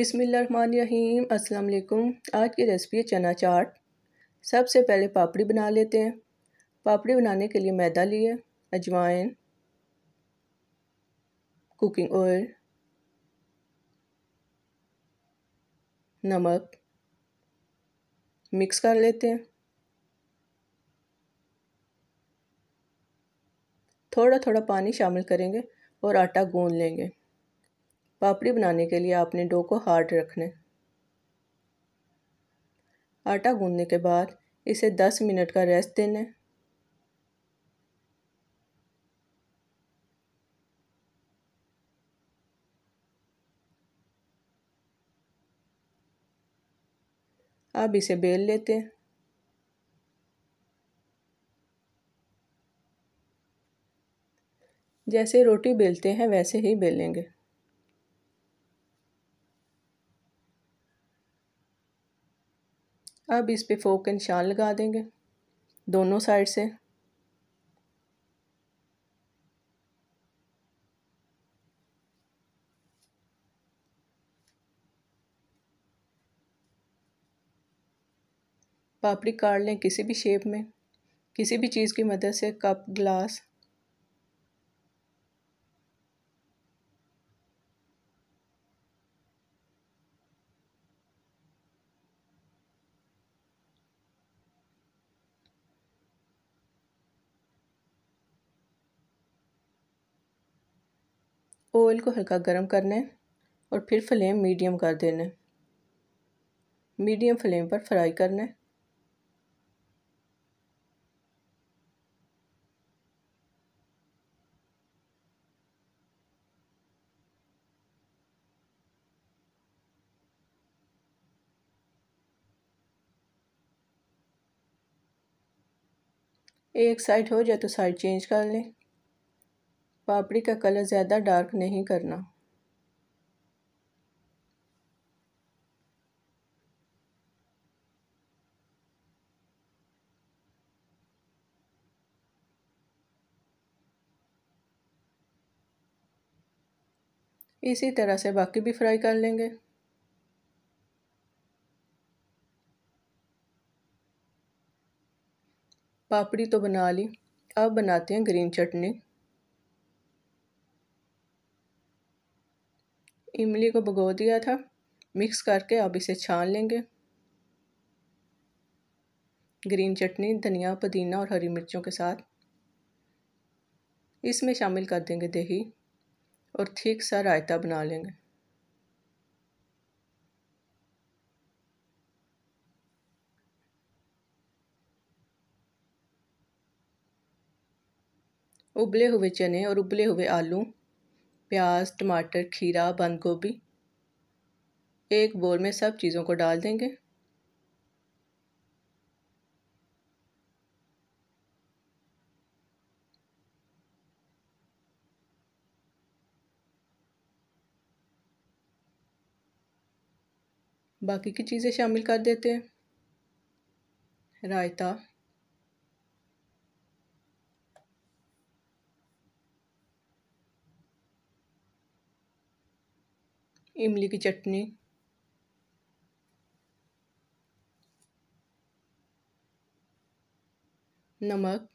बिसमीम अस्सलाम आज की रेसिपी है चना चाट सबसे पहले पापड़ी बना लेते हैं पापड़ी बनाने के लिए मैदा लिए अजवाइन कुकिंग ऑयल नमक मिक्स कर लेते हैं थोड़ा थोड़ा पानी शामिल करेंगे और आटा गूंद लेंगे पापड़ी बनाने के लिए आपने डो को हार्ड रखने आटा गूंदने के बाद इसे 10 मिनट का रेस्ट देने अब इसे बेल लेते हैं जैसे रोटी बेलते हैं वैसे ही बेलेंगे अब इस पे फोक के निशान लगा देंगे दोनों साइड से पापड़ी काट लें किसी भी शेप में किसी भी चीज़ की मदद से कप ग्लास ऑयल को हल्का गर्म करना है और फिर फ्लेम मीडियम कर देना है मीडियम फ्लेम पर फ्राई करना है एक साइड हो जाए तो साइड चेंज कर लें पापड़ी का कलर ज़्यादा डार्क नहीं करना इसी तरह से बाकी भी फ्राई कर लेंगे पापड़ी तो बना ली अब बनाते हैं ग्रीन चटनी इमली को भगो दिया था मिक्स करके अब इसे छान लेंगे ग्रीन चटनी धनिया पुदीना और हरी मिर्चों के साथ इसमें शामिल कर देंगे दही और ठीक सा रायता बना लेंगे उबले हुए चने और उबले हुए आलू प्याज टमाटर खीरा बंद गोभी एक बोल में सब चीज़ों को डाल देंगे बाकी की चीज़ें शामिल कर देते हैं रायता इमली की चटनी नमक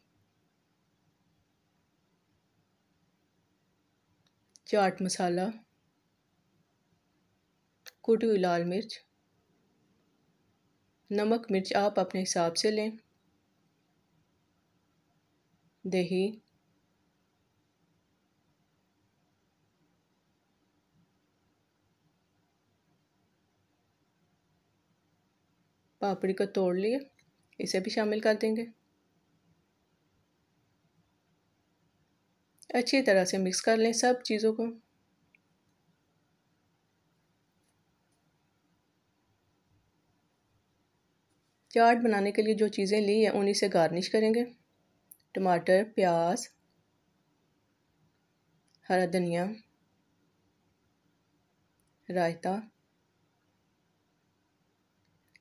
चाट मसाला कुटी हुई लाल मिर्च नमक मिर्च आप अपने हिसाब से लें दही पापड़ी को तोड़ लिए इसे भी शामिल कर देंगे अच्छी तरह से मिक्स कर लें सब चीज़ों को चाट बनाने के लिए जो चीज़ें ली हैं उन्हीं से गार्निश करेंगे टमाटर प्याज हरा धनिया रायता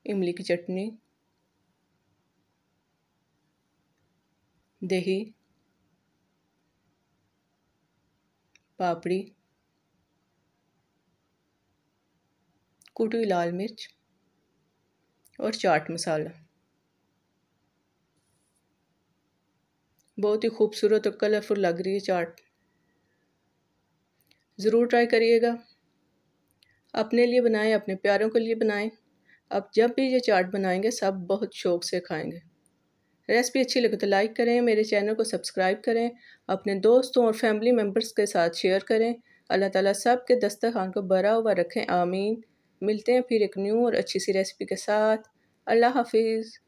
इमली की चटनी दही पापड़ी कुटी लाल मिर्च और चाट मसाला बहुत ही खूबसूरत और कलरफुल लग रही है चाट ज़रूर ट्राई करिएगा अपने लिए बनाएं अपने प्यारों के लिए बनाएं आप जब भी ये चाट बनाएंगे सब बहुत शौक से खाएंगे रेसिपी अच्छी लगे तो लाइक करें मेरे चैनल को सब्सक्राइब करें अपने दोस्तों और फैमिली मेम्बर्स के साथ शेयर करें अल्लाह ताला सब के दस्तरखान को भरा हुआ रखें आमीन मिलते हैं फिर एक न्यू और अच्छी सी रेसिपी के साथ अल्लाह हाफिज़